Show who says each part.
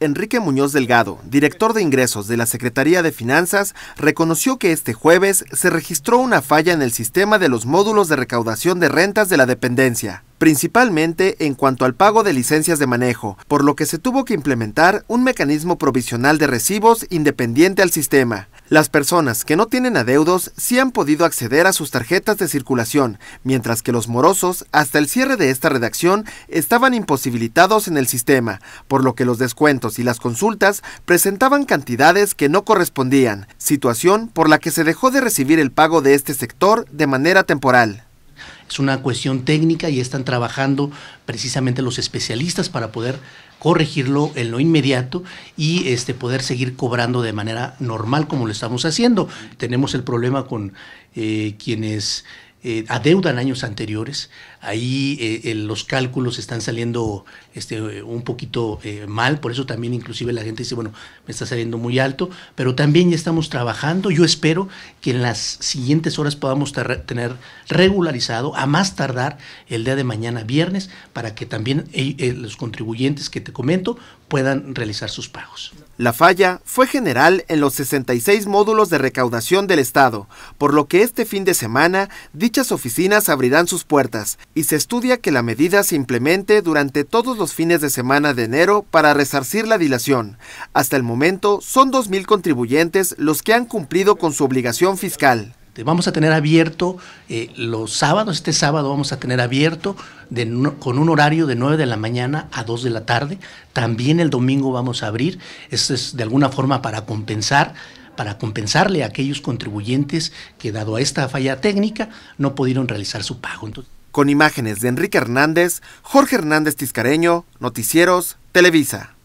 Speaker 1: Enrique Muñoz Delgado, director de ingresos de la Secretaría de Finanzas, reconoció que este jueves se registró una falla en el sistema de los módulos de recaudación de rentas de la dependencia, principalmente en cuanto al pago de licencias de manejo, por lo que se tuvo que implementar un mecanismo provisional de recibos independiente al sistema. Las personas que no tienen adeudos sí han podido acceder a sus tarjetas de circulación, mientras que los morosos, hasta el cierre de esta redacción, estaban imposibilitados en el sistema, por lo que los descuentos y las consultas presentaban cantidades que no correspondían, situación por la que se dejó de recibir el pago de este sector de manera temporal.
Speaker 2: Es una cuestión técnica y están trabajando precisamente los especialistas para poder corregirlo en lo inmediato y este poder seguir cobrando de manera normal como lo estamos haciendo. Tenemos el problema con eh, quienes eh, adeudan años anteriores. Ahí eh, los cálculos están saliendo este, un poquito eh, mal, por eso también inclusive la gente dice, bueno, me está saliendo muy alto, pero también ya estamos trabajando. Yo espero que en las siguientes horas podamos tener regularizado, a más tardar el día de mañana, viernes, para que también eh, los contribuyentes que te comento puedan realizar sus pagos.
Speaker 1: La falla fue general en los 66 módulos de recaudación del Estado, por lo que este fin de semana Dichas oficinas abrirán sus puertas y se estudia que la medida se implemente durante todos los fines de semana de enero para resarcir la dilación. Hasta el momento son 2.000 contribuyentes los que han cumplido
Speaker 2: con su obligación fiscal. Vamos a tener abierto eh, los sábados, este sábado vamos a tener abierto con un horario de 9 de la mañana a 2 de la tarde. También el domingo vamos a abrir, esto es de alguna forma para compensar para compensarle a aquellos contribuyentes que, dado a esta falla técnica, no pudieron realizar su pago.
Speaker 1: Con imágenes de Enrique Hernández, Jorge Hernández Tiscareño, Noticieros, Televisa.